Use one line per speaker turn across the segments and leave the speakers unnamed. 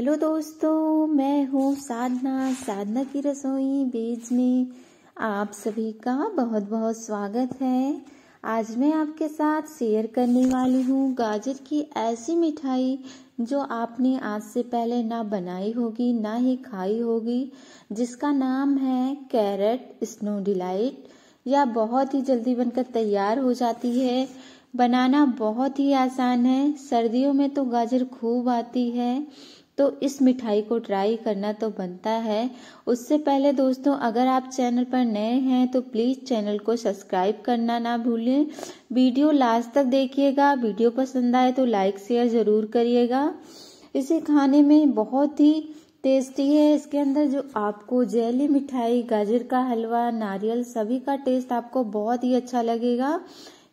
hello दोस्तों मैं हूँ साधना साधना की रसोई बीज में आप सभी का बहुत बहुत स्वागत है आज मैं आपके साथ शेयर करने वाली हूँ गाजर की ऐसी मिठाई जो आपने आज से पहले ना बनाई होगी ना ही खाई होगी जिसका नाम है कैरेट स्नो डिलाइट या बहुत ही जल्दी बनकर तैयार हो जाती है बनाना बहुत ही आसान है सर्दियों में तो गाजर खूब आती है तो इस मिठाई को ट्राई करना तो बनता है उससे पहले दोस्तों अगर आप चैनल पर नए हैं तो प्लीज़ चैनल को सब्सक्राइब करना ना भूलें वीडियो लास्ट तक देखिएगा वीडियो पसंद आए तो लाइक शेयर ज़रूर करिएगा इसे खाने में बहुत ही टेस्टी है इसके अंदर जो आपको जेली मिठाई गाजर का हलवा नारियल सभी का टेस्ट आपको बहुत ही अच्छा लगेगा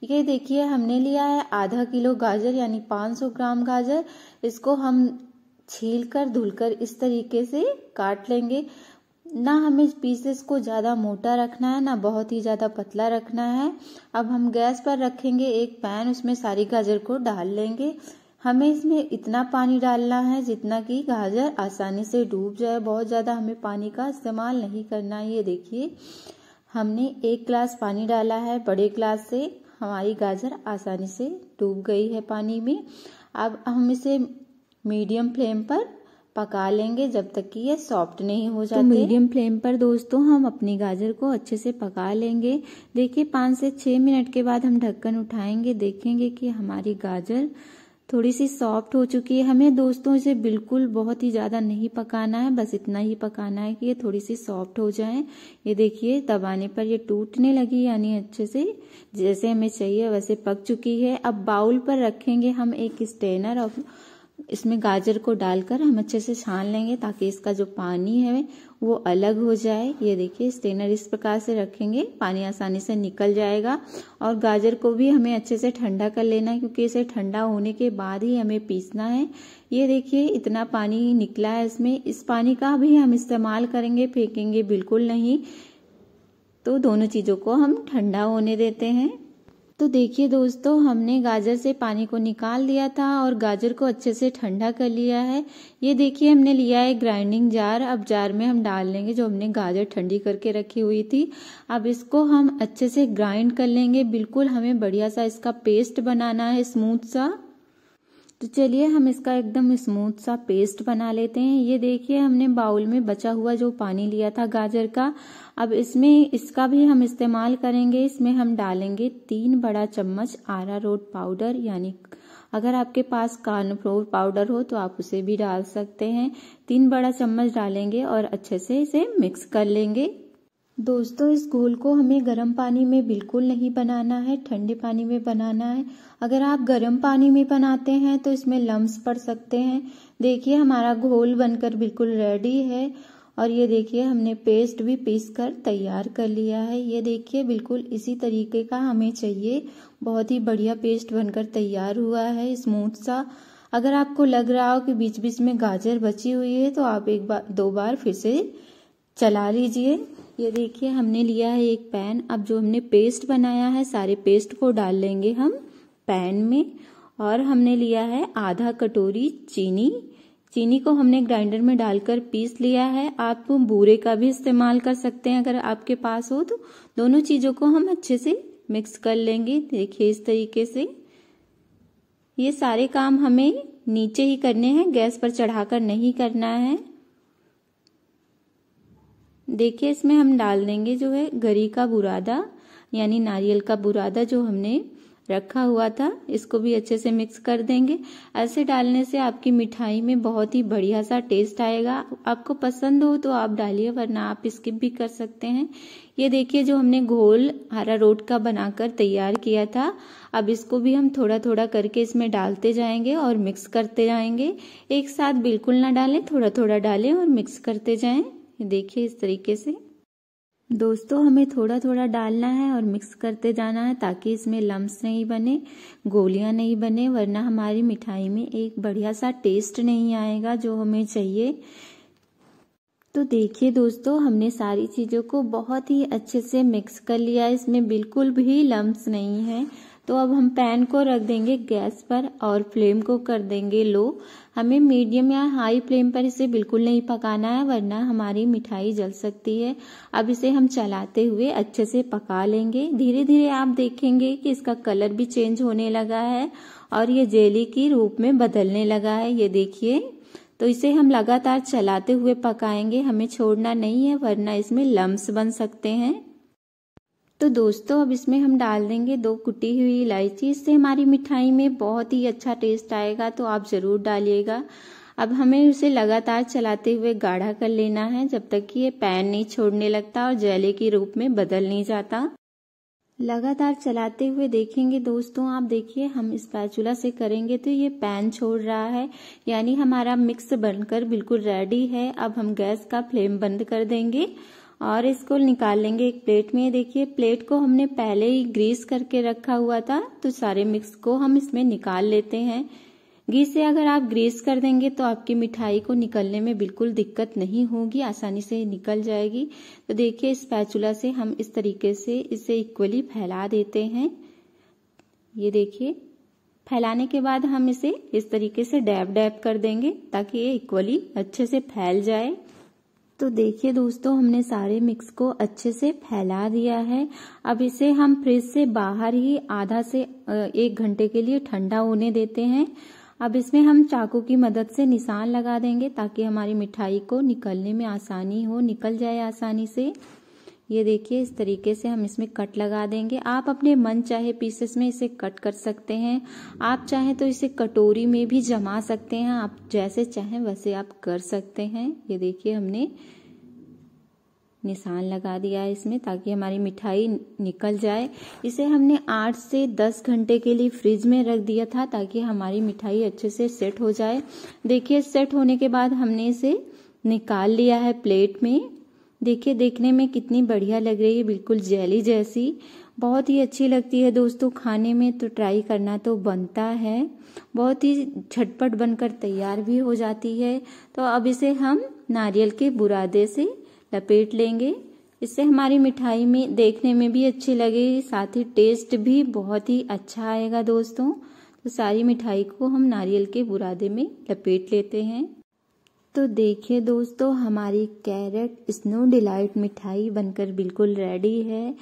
ये देखिए हमने लिया है आधा किलो गाजर यानी 500 ग्राम गाजर इसको हम छील कर धुलकर इस तरीके से काट लेंगे ना हमें पीसेस को ज़्यादा मोटा रखना है ना बहुत ही ज़्यादा पतला रखना है अब हम गैस पर रखेंगे एक पैन उसमें सारी गाजर को डाल लेंगे हमें इसमें इतना पानी डालना है जितना कि गाजर आसानी से डूब जाए बहुत ज़्यादा हमें पानी का इस्तेमाल नहीं करना है ये देखिए हमने एक ग्लास पानी डाला है बड़े ग्लास से हमारी गाजर आसानी से डूब गई है पानी में अब हम इसे मीडियम फ्लेम पर पका लेंगे जब तक कि ये सॉफ्ट नहीं हो तो जाते तो मीडियम फ्लेम पर दोस्तों हम अपनी गाजर को अच्छे से पका लेंगे देखिए पाँच से छः मिनट के बाद हम ढक्कन उठाएंगे देखेंगे कि हमारी गाजर थोड़ी सी सॉफ्ट हो चुकी है हमें दोस्तों इसे बिल्कुल बहुत ही ज़्यादा नहीं पकाना है बस इतना ही पकाना है कि ये थोड़ी सी सॉफ्ट हो जाए ये देखिए दबाने पर ये टूटने लगी यानी अच्छे से जैसे हमें चाहिए वैसे पक चुकी है अब बाउल पर रखेंगे हम एक स्टेनर और इसमें गाजर को डालकर हम अच्छे से छान लेंगे ताकि इसका जो पानी है वो अलग हो जाए ये देखिए स्टेनर इस प्रकार से रखेंगे पानी आसानी से निकल जाएगा और गाजर को भी हमें अच्छे से ठंडा कर लेना है क्योंकि इसे ठंडा होने के बाद ही हमें पीसना है ये देखिए इतना पानी निकला है इसमें इस पानी का भी हम इस्तेमाल करेंगे फेंकेंगे बिल्कुल नहीं तो दोनों चीज़ों को हम ठंडा होने देते हैं तो देखिए दोस्तों हमने गाजर से पानी को निकाल लिया था और गाजर को अच्छे से ठंडा कर लिया है ये देखिए हमने लिया है ग्राइंडिंग जार अब जार में हम डाल लेंगे जो हमने गाजर ठंडी करके रखी हुई थी अब इसको हम अच्छे से ग्राइंड कर लेंगे बिल्कुल हमें बढ़िया सा इसका पेस्ट बनाना है स्मूथ सा तो चलिए हम इसका एकदम स्मूथ सा पेस्ट बना लेते हैं ये देखिए हमने बाउल में बचा हुआ जो पानी लिया था गाजर का अब इसमें इसका भी हम इस्तेमाल करेंगे इसमें हम डालेंगे तीन बड़ा चम्मच आरा रोट पाउडर यानी अगर आपके पास कार्नफ्लोर पाउडर हो तो आप उसे भी डाल सकते हैं तीन बड़ा चम्मच डालेंगे और अच्छे से इसे मिक्स कर लेंगे दोस्तों इस घोल को हमें गर्म पानी में बिल्कुल नहीं बनाना है ठंडे पानी में बनाना है अगर आप गर्म पानी में बनाते हैं तो इसमें लम्स पड़ सकते हैं देखिए हमारा घोल बनकर बिल्कुल रेडी है और ये देखिए हमने पेस्ट भी पीस कर तैयार कर लिया है ये देखिए बिल्कुल इसी तरीके का हमें चाहिए बहुत ही बढ़िया पेस्ट बनकर तैयार हुआ है स्मूथ सा अगर आपको लग रहा हो कि बीच बीच में गाजर बची हुई है तो आप एक बार दो बार फिर से चला लीजिए ये देखिए हमने लिया है एक पैन अब जो हमने पेस्ट बनाया है सारे पेस्ट को डाल लेंगे हम पैन में और हमने लिया है आधा कटोरी चीनी चीनी को हमने ग्राइंडर में डालकर पीस लिया है आप बूरे का भी इस्तेमाल कर सकते हैं अगर आपके पास हो तो दोनों चीज़ों को हम अच्छे से मिक्स कर लेंगे देखिए इस तरीके से ये सारे काम हमें नीचे ही करने हैं गैस पर चढ़ाकर नहीं करना है देखिए इसमें हम डाल देंगे जो है गरी का बुरादा यानी नारियल का बुरादा जो हमने रखा हुआ था इसको भी अच्छे से मिक्स कर देंगे ऐसे डालने से आपकी मिठाई में बहुत ही बढ़िया सा टेस्ट आएगा आपको पसंद हो तो आप डालिए वरना आप स्किप भी कर सकते हैं ये देखिए जो हमने घोल हरा रोट का बनाकर तैयार किया था अब इसको भी हम थोड़ा थोड़ा करके इसमें डालते जाएंगे और मिक्स करते जाएंगे एक साथ बिल्कुल ना डालें थोड़ा थोड़ा डालें और मिक्स करते जाएं देखिए इस तरीके से दोस्तों हमें थोड़ा थोड़ा डालना है और मिक्स करते जाना है ताकि इसमें लम्स नहीं बने गोलियां नहीं बने वरना हमारी मिठाई में एक बढ़िया सा टेस्ट नहीं आएगा जो हमें चाहिए तो देखिए दोस्तों हमने सारी चीज़ों को बहुत ही अच्छे से मिक्स कर लिया इसमें बिल्कुल भी लम्स नहीं है तो अब हम पैन को रख देंगे गैस पर और फ्लेम को कर देंगे लो हमें मीडियम या हाई फ्लेम पर इसे बिल्कुल नहीं पकाना है वरना हमारी मिठाई जल सकती है अब इसे हम चलाते हुए अच्छे से पका लेंगे धीरे धीरे आप देखेंगे कि इसका कलर भी चेंज होने लगा है और ये जेली की रूप में बदलने लगा है ये देखिए तो इसे हम लगातार चलाते हुए पकाएंगे हमें छोड़ना नहीं है वरना इसमें लम्ब बन सकते हैं तो दोस्तों अब इसमें हम डाल देंगे दो कुटी हुई इलायची इससे हमारी मिठाई में बहुत ही अच्छा टेस्ट आएगा तो आप ज़रूर डालिएगा अब हमें उसे लगातार चलाते हुए गाढ़ा कर लेना है जब तक कि ये पैन नहीं छोड़ने लगता और जैले के रूप में बदल नहीं जाता लगातार चलाते हुए देखेंगे दोस्तों आप देखिए हम इस पैचूला से करेंगे तो ये पैन छोड़ रहा है यानी हमारा मिक्स बनकर बिल्कुल रेडी है अब हम गैस का फ्लेम बंद कर देंगे और इसको निकाल लेंगे एक प्लेट में देखिए प्लेट को हमने पहले ही ग्रीस करके रखा हुआ था तो सारे मिक्स को हम इसमें निकाल लेते हैं घी से अगर आप ग्रीस कर देंगे तो आपकी मिठाई को निकलने में बिल्कुल दिक्कत नहीं होगी आसानी से निकल जाएगी तो देखिए इस पैचुला से हम इस तरीके से इसे इक्वली फैला देते हैं ये देखिए फैलाने के बाद हम इसे इस तरीके से डैब डैब कर देंगे ताकि ये इक्वली अच्छे से फैल जाए तो देखिए दोस्तों हमने सारे मिक्स को अच्छे से फैला दिया है अब इसे हम फ्रिज से बाहर ही आधा से एक घंटे के लिए ठंडा होने देते हैं अब इसमें हम चाकू की मदद से निशान लगा देंगे ताकि हमारी मिठाई को निकलने में आसानी हो निकल जाए आसानी से ये देखिए इस तरीके से हम इसमें कट लगा देंगे आप अपने मन चाहे पीसेस में इसे कट कर सकते हैं आप चाहे तो इसे कटोरी में भी जमा सकते हैं आप जैसे चाहें वैसे आप कर सकते हैं ये देखिए हमने निशान लगा दिया है इसमें ताकि हमारी मिठाई निकल जाए इसे हमने आठ से दस घंटे के लिए फ्रिज में रख दिया था ताकि हमारी मिठाई अच्छे से सेट हो जाए देखिए सेट होने के बाद हमने इसे निकाल लिया है प्लेट में देखिए देखने में कितनी बढ़िया लग रही है बिल्कुल जेली जैसी बहुत ही अच्छी लगती है दोस्तों खाने में तो ट्राई करना तो बनता है बहुत ही झटपट बनकर तैयार भी हो जाती है तो अब इसे हम नारियल के बुरादे से लपेट लेंगे इससे हमारी मिठाई में देखने में भी अच्छी लगेगी साथ ही टेस्ट भी बहुत ही अच्छा आएगा दोस्तों तो सारी मिठाई को हम नारियल के बुरादे में लपेट लेते हैं तो देखिए दोस्तों हमारी कैरेट स्नो डिलाइट मिठाई बनकर बिल्कुल रेडी है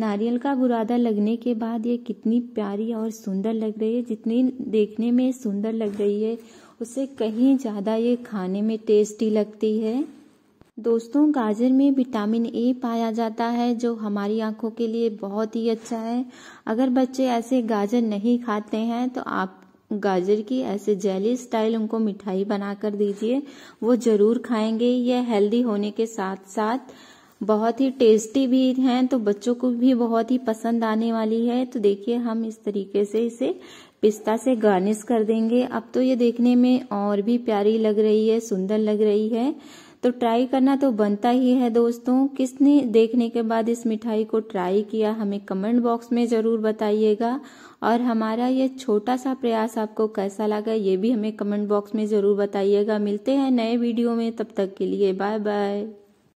नारियल का बुरादा लगने के बाद ये कितनी प्यारी और सुंदर लग रही है जितनी देखने में सुंदर लग रही है उससे कहीं ज़्यादा ये खाने में टेस्टी लगती है दोस्तों गाजर में विटामिन ए पाया जाता है जो हमारी आंखों के लिए बहुत ही अच्छा है अगर बच्चे ऐसे गाजर नहीं खाते हैं तो आप गाजर की ऐसे जेली स्टाइल उनको मिठाई बनाकर दीजिए वो जरूर खाएंगे यह हेल्दी होने के साथ साथ बहुत ही टेस्टी भी हैं तो बच्चों को भी बहुत ही पसंद आने वाली है तो देखिए हम इस तरीके से इसे पिस्ता से गार्निश कर देंगे अब तो ये देखने में और भी प्यारी लग रही है सुंदर लग रही है तो ट्राई करना तो बनता ही है दोस्तों किसने देखने के बाद इस मिठाई को ट्राई किया हमें कमेंट बॉक्स में ज़रूर बताइएगा और हमारा ये छोटा सा प्रयास आपको कैसा लगा ये भी हमें कमेंट बॉक्स में ज़रूर बताइएगा मिलते हैं नए वीडियो में तब तक के लिए बाय बाय